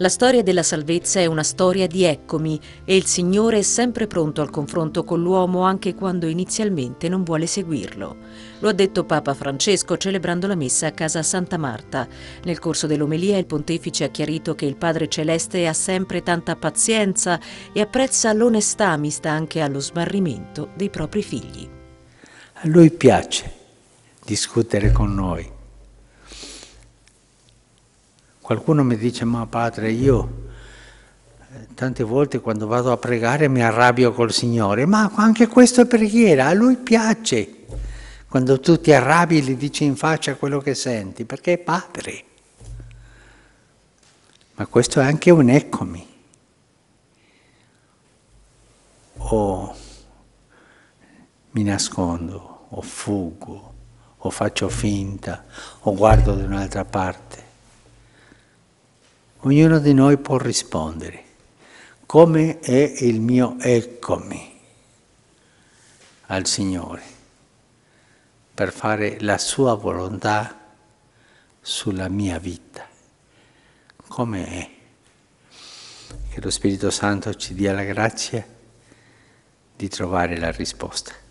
La storia della salvezza è una storia di eccomi e il Signore è sempre pronto al confronto con l'uomo anche quando inizialmente non vuole seguirlo. Lo ha detto Papa Francesco celebrando la messa a casa Santa Marta. Nel corso dell'omelia il pontefice ha chiarito che il Padre Celeste ha sempre tanta pazienza e apprezza l'onestà mista anche allo smarrimento dei propri figli. A lui piace discutere con noi Qualcuno mi dice, ma padre, io eh, tante volte quando vado a pregare mi arrabbio col Signore, ma anche questa è preghiera, a Lui piace. Quando tu ti arrabbi gli dici in faccia quello che senti, perché è padre. Ma questo è anche un eccomi. O mi nascondo, o fuggo, o faccio finta, o guardo da un'altra parte ognuno di noi può rispondere. Come è il mio eccomi al Signore per fare la sua volontà sulla mia vita? Come è? Che lo Spirito Santo ci dia la grazia di trovare la risposta.